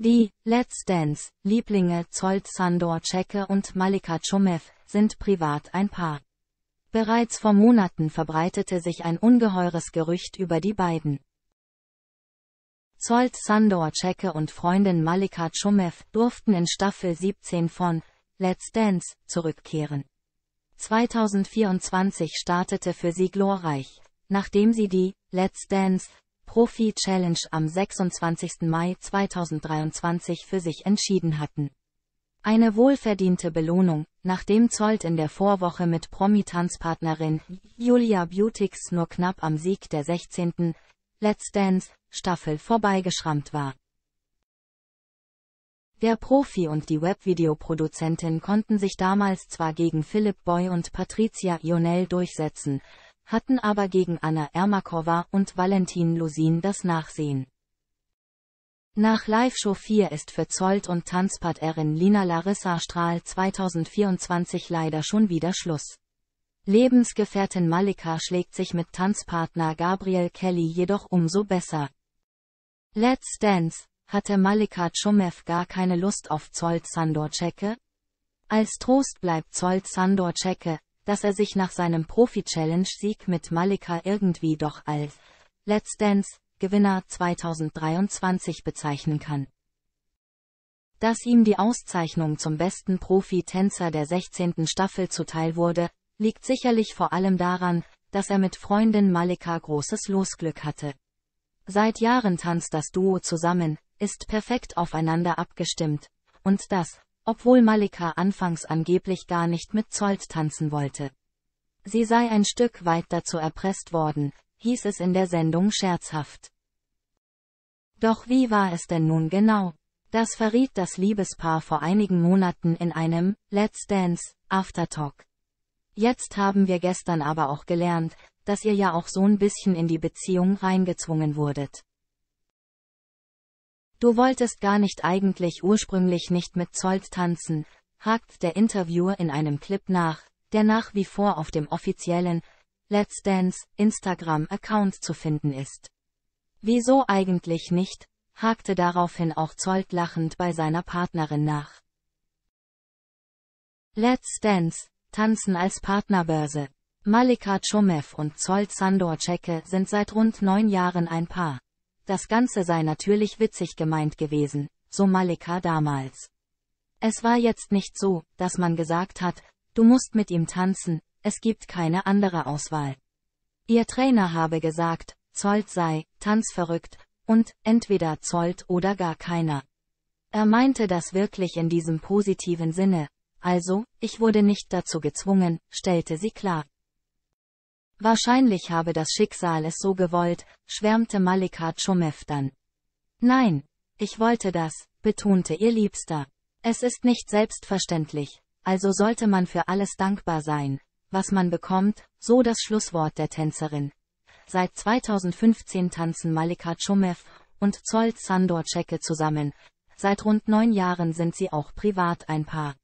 Die Let's Dance Lieblinge Zolt Sandor Czecke und Malika Tschumev sind privat ein Paar. Bereits vor Monaten verbreitete sich ein ungeheures Gerücht über die beiden. Zolt Sandor Czecke und Freundin Malika Tschumev durften in Staffel 17 von Let's Dance zurückkehren. 2024 startete für sie glorreich, nachdem sie die Let's Dance Profi Challenge am 26. Mai 2023 für sich entschieden hatten. Eine wohlverdiente Belohnung, nachdem Zolt in der Vorwoche mit Promi-Tanzpartnerin Julia Butix nur knapp am Sieg der 16. Let's Dance Staffel vorbeigeschrammt war. Der Profi und die Webvideoproduzentin konnten sich damals zwar gegen Philipp Boy und Patricia Jonell durchsetzen, hatten aber gegen Anna Ermakova und Valentin Lusin das Nachsehen. Nach Live-Show 4 ist für Zolt- und Tanzpartnerin Lina Larissa Strahl 2024 leider schon wieder Schluss. Lebensgefährtin Malika schlägt sich mit Tanzpartner Gabriel Kelly jedoch umso besser. Let's Dance hatte Malika Chumev gar keine Lust auf Zolt Sandor Sandorcheke? Als Trost bleibt Zolt Sandor Sandorcheke, dass er sich nach seinem Profi-Challenge-Sieg mit Malika irgendwie doch als Let's Dance Gewinner 2023 bezeichnen kann. Dass ihm die Auszeichnung zum besten Profi-Tänzer der 16. Staffel zuteil wurde, liegt sicherlich vor allem daran, dass er mit Freundin Malika großes Losglück hatte. Seit Jahren tanzt das Duo zusammen, ist perfekt aufeinander abgestimmt, und das, obwohl Malika anfangs angeblich gar nicht mit Zolt tanzen wollte. Sie sei ein Stück weit dazu erpresst worden, hieß es in der Sendung scherzhaft. Doch wie war es denn nun genau? Das verriet das Liebespaar vor einigen Monaten in einem Let's Dance Aftertalk. Jetzt haben wir gestern aber auch gelernt, dass ihr ja auch so ein bisschen in die Beziehung reingezwungen wurdet. Du wolltest gar nicht eigentlich ursprünglich nicht mit Zolt tanzen, hakt der Interviewer in einem Clip nach, der nach wie vor auf dem offiziellen Let's Dance Instagram-Account zu finden ist. Wieso eigentlich nicht, hakte daraufhin auch Zolt lachend bei seiner Partnerin nach. Let's Dance, Tanzen als Partnerbörse. Malika Chumev und Zolt Sandor Sandorcheke sind seit rund neun Jahren ein Paar. Das Ganze sei natürlich witzig gemeint gewesen, so Malika damals. Es war jetzt nicht so, dass man gesagt hat, du musst mit ihm tanzen, es gibt keine andere Auswahl. Ihr Trainer habe gesagt, Zolt sei, tanzverrückt, und, entweder Zolt oder gar keiner. Er meinte das wirklich in diesem positiven Sinne, also, ich wurde nicht dazu gezwungen, stellte sie klar. Wahrscheinlich habe das Schicksal es so gewollt, schwärmte Malika Tschumev dann. Nein, ich wollte das, betonte ihr Liebster. Es ist nicht selbstverständlich, also sollte man für alles dankbar sein, was man bekommt, so das Schlusswort der Tänzerin. Seit 2015 tanzen Malika Tschumev und Zolt Sandorcheke zusammen, seit rund neun Jahren sind sie auch privat ein Paar.